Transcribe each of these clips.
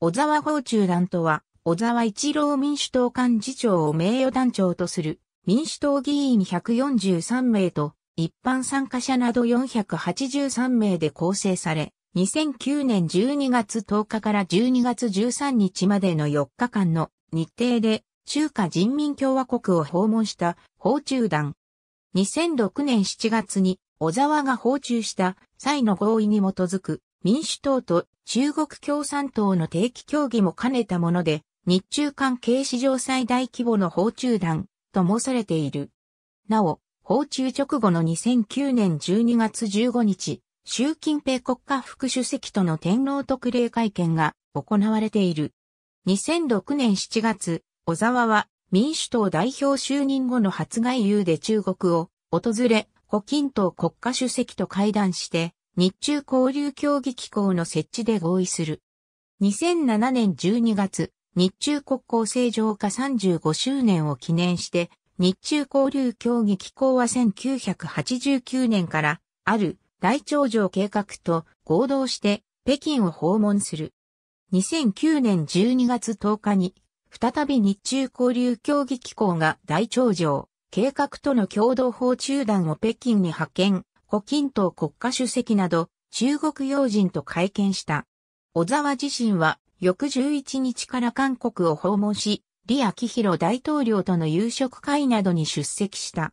小沢法中団とは、小沢一郎民主党幹事長を名誉団長とする民主党議員143名と一般参加者など483名で構成され、2009年12月10日から12月13日までの4日間の日程で中華人民共和国を訪問した訪中団。2006年7月に小沢が訪中した際の合意に基づく民主党と中国共産党の定期協議も兼ねたもので、日中関係史上最大規模の訪中団と申されている。なお、訪中直後の2009年12月15日、習近平国家副主席との天皇特例会見が行われている。2006年7月、小沢は民主党代表就任後の初外遊で中国を訪れ、胡錦涛国家主席と会談して、日中交流協議機構の設置で合意する。2007年12月、日中国交正常化35周年を記念して、日中交流協議機構は1989年から、ある大長城計画と合同して北京を訪問する。2009年12月10日に、再び日中交流協議機構が大長城計画との共同法中団を北京に派遣、胡錦涛国家主席など中国要人と会見した。小沢自身は翌11日から韓国を訪問し、李昭弘大統領との夕食会などに出席した。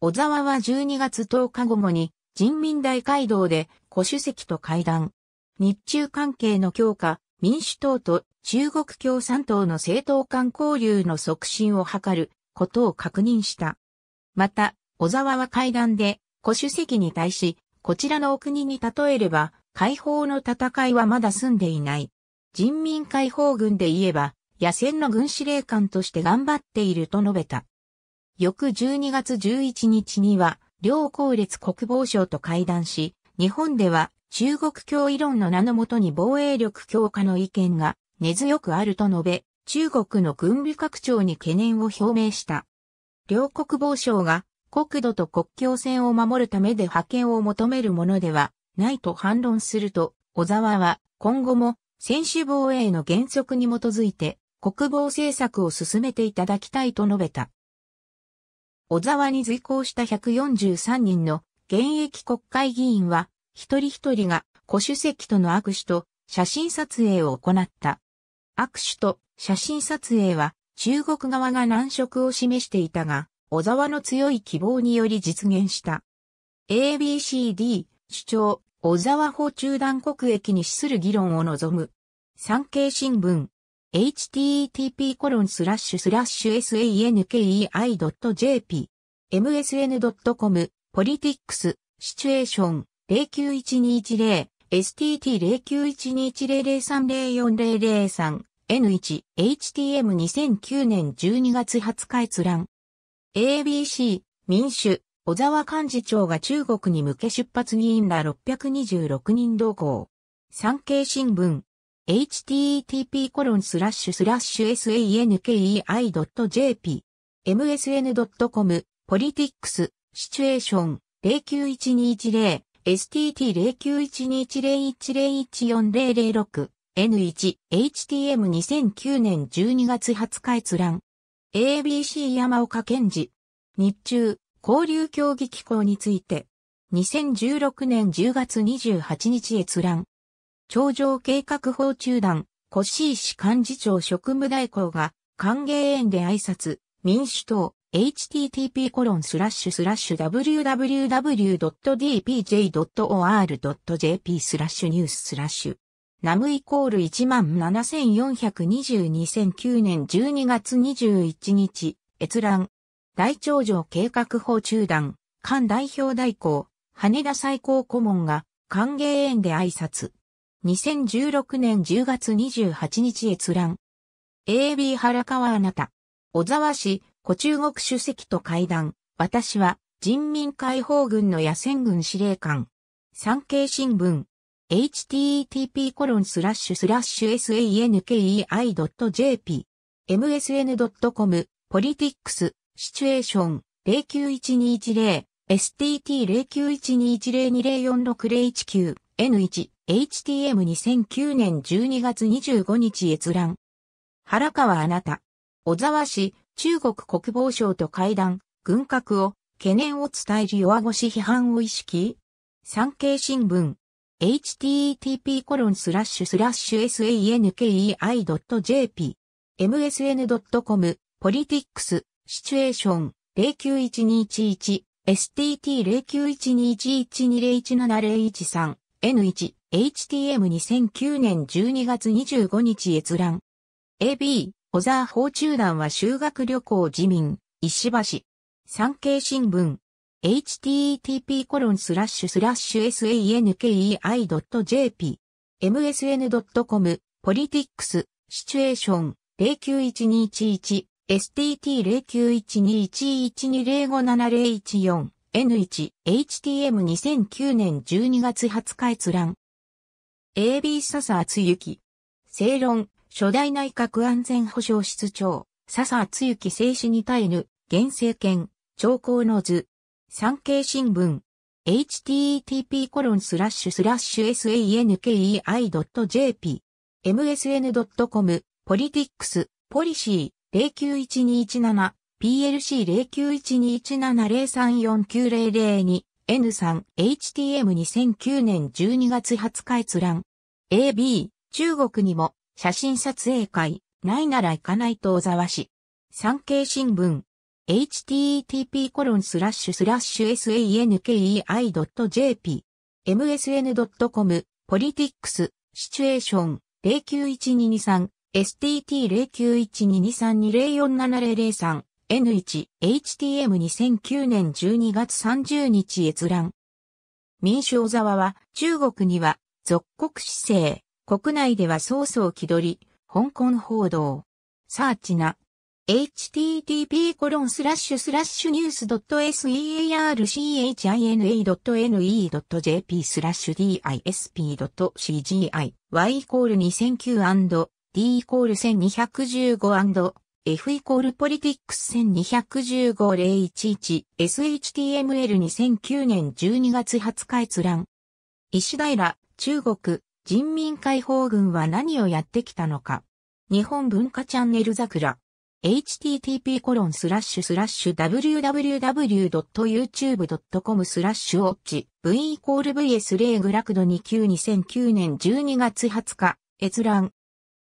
小沢は12月10日午後に人民大会堂で胡主席と会談。日中関係の強化、民主党と中国共産党の政党間交流の促進を図ることを確認した。また、小沢は会談で古主席に対し、こちらのお国に例えれば、解放の戦いはまだ済んでいない。人民解放軍で言えば、野戦の軍司令官として頑張っていると述べた。翌12月11日には、両高列国防省と会談し、日本では中国共理論の名のもとに防衛力強化の意見が根強くあると述べ、中国の軍備拡張に懸念を表明した。両国防省が国土と国境線を守るためで派遣を求めるものではないと反論すると、小沢は今後も選手防衛の原則に基づいて国防政策を進めていただきたいと述べた。小沢に随行した143人の現役国会議員は、一人一人が古主席との握手と写真撮影を行った。握手と写真撮影は中国側が難色を示していたが、小沢の強い希望により実現した。ABCD、主張、小沢法中断国益に資する議論を望む。産経新聞、http sankei.jp、msn.com、ポリティックス、シチュエーション、091210、STT09121003040003、N1、HTM2009 年12月20日閲覧。ABC、民主、小沢幹事長が中国に向け出発議員ら626人同行。産経新聞、http コロンスラッシュスラッシュ sankei.jp、msn.com、ポリティックス、シチュエーション、091210、STT091210101406、N1、HTM2009 年12月20日閲覧。ABC 山岡健治。日中、交流競技機構について、2016年10月28日閲覧。頂上計画法中断、越井市幹事長職務代行が、歓迎園で挨拶、民主党、http コロンスラッシュスラッシュ www.dpj.or.jp スラッシュニューススラッシュナムイコール1 7 4 2 2 0 0 9年12月21日、閲覧。大長城計画法中断、官代表代行、羽田最高顧問が歓迎園で挨拶。2016年10月28日閲覧。AB 原川あなた。小沢氏、古中国主席と会談。私は人民解放軍の野戦軍司令官。産経新聞。http://sankei.jp、msn.com、politics、シチュエーション、091210、STT091210204609、N1、HTM2009 年12月25日閲覧。原川あなた。小沢氏、中国国防省と会談、軍拡を、懸念を伝える弱腰批判を意識産経新聞。http://sankei.jp、msn.com、politics、situation、091211、s t t 0 9 1 2 1 1 2 0 1 7 0 1 3 n1、htm2009 年12月25日閲覧。ab、小沢法中団は修学旅行自民、石橋。産経新聞。http://sankei.jp、msn.com、ポリティックス、シチュエーション、091211、STT091211205701、N1、HTM2009 年12月20日閲覧。AB 笹厚幸。正論、初代内閣安全保障室長、笹厚幸正史に耐えぬ、現政権、長江の図。産経新聞 http コロンスラッシュスラッシュ sankei.jp msn.com ポリティックスポリシー0 9 1 2 1 7 p l c 0 9 1 2 1 7 0 3 4 9 0 0二2 N3 HTM2009 年12月20日閲覧 AB 中国にも写真撮影会ないなら行かないと小沢氏産経新聞 http://sankei.jp、msn.com、politics、シチュエーション、091223、STT09122320470003、N1、HTM2009 年12月30日閲覧。民主小沢は、中国には、属国姿勢、国内では早々気取り、香港報道。サーチな、http n e w s s e a r c h i n a n e n j p スラッシュ disp.cgi y イコール2009 d イコール1215 f イコールポリティックス1215-011 shtml 2009年12月20日閲覧石平中国人民解放軍は何をやってきたのか日本文化チャンネル桜 http://www.youtube.com スラッシュウォッチ v イコール vs イグラクド29 2009年12月20日閲覧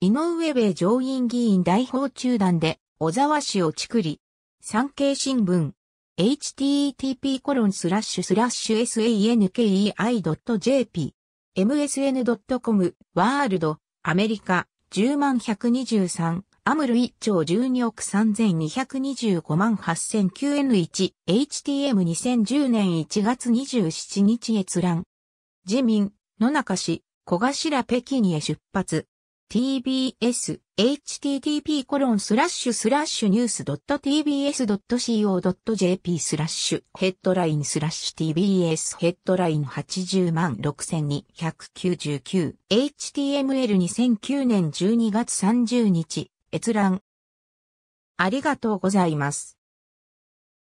井上米上院議員代表中断で小沢氏をチクリ産経新聞 http コロンスラッシュスラッシュ sankei.jp msn.com ワールドアメリカ10万123アムル1兆12億3225万 8009N1、HTM2010 年1月27日閲覧。自民、野中市、小頭北京へ出発。tbs, http コロンスラッシュスラッシュニュース .tbs.co.jp スラッシュヘッドラインスラッシュ tbs ヘッドライン80万6299 html2009 年12月30日閲覧。ありがとうございます。